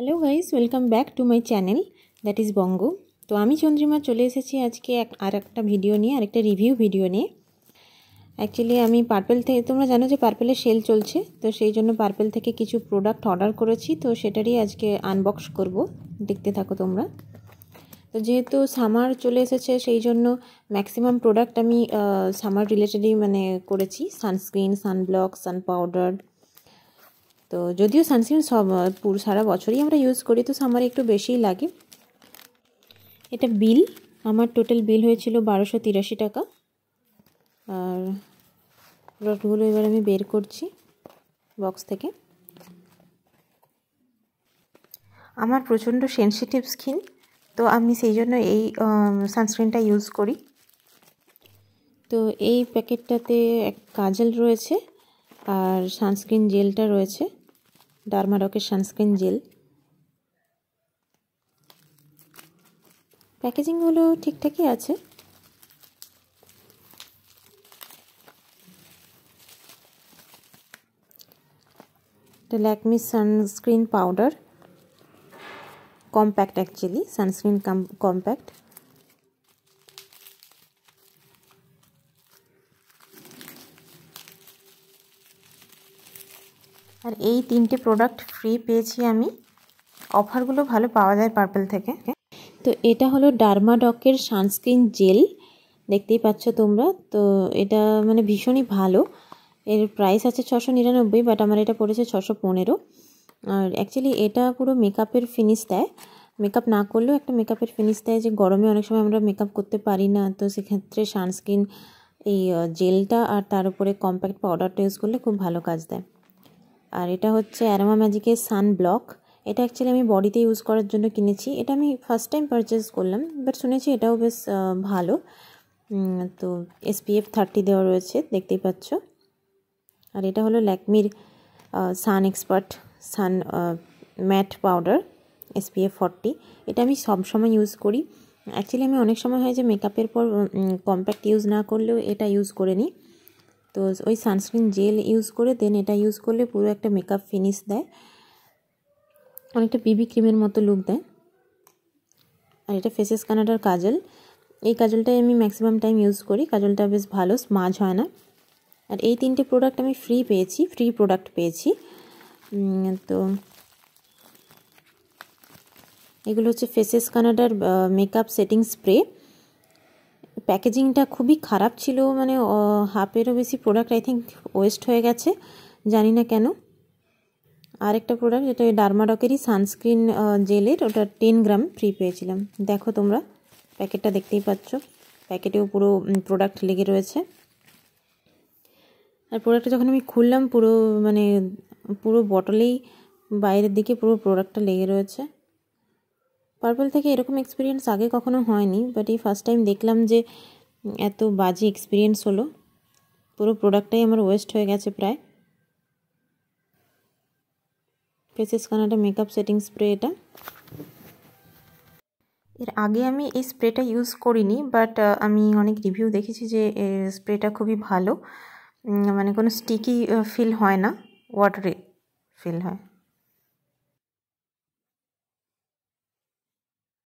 hello guys welcome back to my channel that is Banga তো আমি চন্দ্রিমা চলে এসেছি আজকে এক আর একটা ভিডিও নিয়ে আরেকটা রিভিউ ভিডিও নিয়ে অ্যাকচুয়ালি আমি পার্পেল থেকে তোমরা জানো যে পার্পেলের সেল চলছে তো সেই জন্য পার্পেল থেকে কিছু প্রোডাক্ট অর্ডার করেছি তো সেটারই আজকে আনবক্স করব দেখতে থাকো তোমরা তো যেহেতু সামার চলে এসেছে সেই জন্য ম্যাক্সিমাম প্রোডাক্ট আমি সামার রিলেটেডই মানে করেছি সানস্ক্রিন সানব্লক সান পাউডার তো যদিও সানস্ক্রিন সব পুরো সারা বছরই আমরা ইউজ করি তো আমার একটু বেশিই লাগে এটা বিল আমার টোটাল বিল হয়েছিল বারোশো তিরাশি টাকা আর রডগুলো এবার আমি বের করছি বক্স থেকে আমার প্রচণ্ড সেন্সিটিভ স্কিন তো আমি সেই জন্য এই সানস্ক্রিনটা ইউজ করি তো এই প্যাকেটটাতে এক কাজল রয়েছে আর সানস্ক্রিন জেলটা রয়েছে ডার্মাডকের সানস্ক্রিন জেল প্যাকেজিংগুলো ঠিকঠাকই আছে Lakme sunscreen powder compact actually sunscreen compact আর এই তিনটে প্রোডাক্ট ফ্রি পেয়েছি আমি অফারগুলো ভালো পাওয়া যায় পার্পেল থেকে তো এটা হলো ডার্মাডকের সানস্ক্রিন জেল দেখতেই পাচ্ছ তোমরা তো এটা মানে ভীষণই ভালো এর প্রাইস আছে ছশো নিরানব্বই বাট আমার এটা পড়েছে ছশো পনেরো আর অ্যাকচুয়ালি এটা পুরো মেকআপের ফিনিশ দেয় মেকআপ না করলেও একটা মেকআপের ফিনিশ দেয় যে গরমে অনেক সময় আমরা মেকআপ করতে পারি না তো সেক্ষেত্রে সানস্ক্রিন এই জেলটা আর তার উপরে কম্প্যাক্ট পাউডারটা ইউজ করলে খুব ভালো কাজ দেয় আর এটা হচ্ছে অ্যারোমা ম্যাজিকের সান ব্লক এটা অ্যাকচুয়ালি আমি বডিতে ইউজ করার জন্য কিনেছি এটা আমি ফার্স্ট টাইম পারচেস করলাম বাট শুনেছি এটাও বেশ ভালো তো এসপিএফ থার্টি দেওয়া রয়েছে দেখতেই পাচ্ছ আর এটা হলো ল্যাকমির sun expert sun matte powder SPF forty এটা আমি সবসময় ইউজ করি অ্যাকচুয়ালি আমি অনেক সময় হয় যে মেকআপের পর কম্প্যাক্ট ইউজ না করলেও এটা ইউজ করে নিই তো ওই সানস্ক্রিন জেল ইউজ করে দেন এটা ইউজ করলে পুরো একটা মেকআপ ফিনিশ দেয় অনেকটা বিবি ক্রিমের মতো লুক দেয় আর এটা ফেসেস কানাডার কাজল এই কাজলটাই আমি ম্যাক্সিমাম টাইম ইউজ করি কাজলটা বেশ ভালো স্মাজ হয় না আর এই তিনটে প্রোডাক্ট আমি ফ্রি পেয়েছি ফ্রি প্রোডাক্ট পেয়েছি তো এগুলো হচ্ছে ফেসেস কানাডার মেকআপ সেটিং স্প্রে প্যাকেজিংটা খুবই খারাপ ছিল মানে হাফেরও বেশি প্রোডাক্ট আই থিঙ্ক ওয়েস্ট হয়ে গেছে জানি না কেন আরেকটা প্রোডাক্ট যেটা ওই ডার্মাডকেরই সানস্ক্রিন জেলের ওটা টেন গ্রাম ফ্রি পেয়েছিলাম দেখো তোমরা প্যাকেটটা দেখতেই পাচ্ছ প্যাকেটেও পুরো প্রোডাক্ট লেগে রয়েছে আর প্রোডাক্টটা যখন আমি খুললাম পুরো মানে পুরো বটলেই বাইরের দিকে পুরো প্রোডাক্টটা লেগে রয়েছে পার্পল থেকে এরকম এক্সপিরিয়েন্স আগে কখনো হয়নি বাট এই ফার্স্ট টাইম দেখলাম যে এত বাজে এক্সপিরিয়েন্স হলো পুরো প্রোডাক্টটাই আমার ওয়েস্ট হয়ে গেছে প্রায় ফেসেস কানাটা মেকআপ সেটিং স্প্রে এটা এর আগে আমি এই স্প্রেটা ইউজ করিনি বাট আমি অনেক রিভিউ দেখেছি যে স্প্রেটা খুবই ভালো মানে কোনো স্টিকি ফিল হয় না ওয়াটারে ফিল হয়